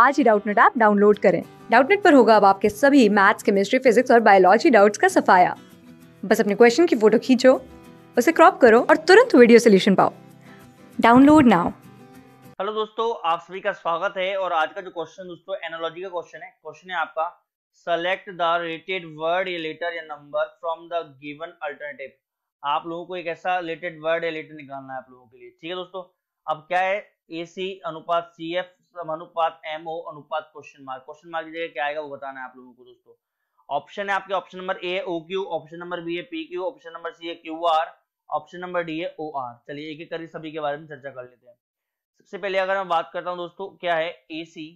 आज ही Doubtnut app download करें डाउटनेट पर होगा अब आपके सभी मैथ्स केमिस्ट्री फिजिक्स और बायोलॉजी डाउट्स का सफाया बस अपने क्वेश्चन की फोटो खींचो उसे क्रॉप करो और तुरंत वीडियो सोल्यूशन पाओ डाउनलोड नाउ हेलो दोस्तों आप सभी का स्वागत है और आज का जो क्वेश्चन दोस्तों एनोलॉजी का क्वेश्चन है क्वेश्चन है आपका सेलेक्ट द रिलेटेड वर्ड या लेटर या number from the given alternative आप लोगों को एक ऐसा रिलेटेड वर्ड या लेटर निकालना है आप लोगों के लिए ठीक है दोस्तों अब क्या है ए सी अनुपात सी एफ मतलब अनुपात एम ओ अनुपात क्वेश्चन मार्क क्वेश्चन मार्क की जगह क्या आएगा वो बताना है आप लोगों को दोस्तों ऑप्शन है आपके option number A O Q option number B है P Q option number C है Q R option number D है ओ आर चलिए एक एक करके सभी के बारे में चर्चा कर लेते हैं सबसे पहले अगर मैं बात करता हूँ दोस्तों क्या है ए सी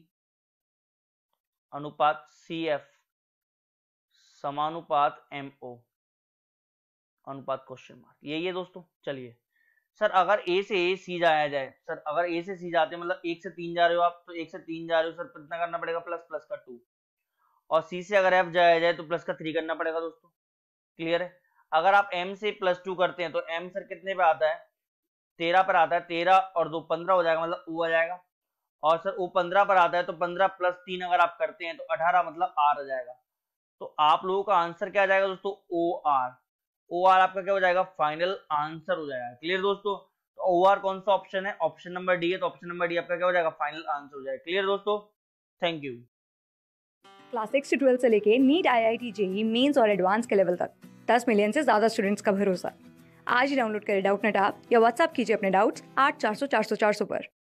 अनुपात सी एफ समानुपात एम ओ अनुपात क्वेश्चन मार्क यही है दोस्तों चलिए सर अगर ए से ए सी जाया जाए सर अगर ए से सी जाते मतलब एक से तीन जा रहे हो आप तो एक से तीन जा रहे हो सर कितना तो करना पड़ेगा प्लस प्लस का टू और सी से अगर एफ जाया जाए तो प्लस का थ्री करना पड़ेगा दोस्तों क्लियर है अगर आप एम से प्लस टू करते हैं तो एम सर कितने पे आता है तेरह पर आता है तेरह और दो पंद्रह हो जाएगा मतलब ओ आ जाएगा और सर ओ पंद्रह पर आता है तो पंद्रह प्लस तीन अगर आप करते हैं तो अठारह मतलब आर आ जाएगा तो आप लोगों का आंसर क्या आ जाएगा दोस्तों ओ आर ओ आर आपका क्या हो जाएगा फाइनल आंसर हो जाएगा क्लियर दोस्तों तो ओ आर कौन सा ऑप्शन है ऑप्शन नंबर डी है तो ऑप्शन नंबर डी आपका क्या हो जाएगा फाइनल आंसर हो जाएगा क्लियर दोस्तों थैंक यू क्लास सिक्स से ट्वेल्व से लेके NEET I I T JEE Mains और एडवांस के लेवल तक दस मिलियन से ज़्यादा स्टूडेंट्स का भरोसा आज ही डाउनलोड करें डाउट नेट आप या व्हाट्सअप कीजिए अपने डाउट्स आठ चार सौ चार सौ चार सौ पर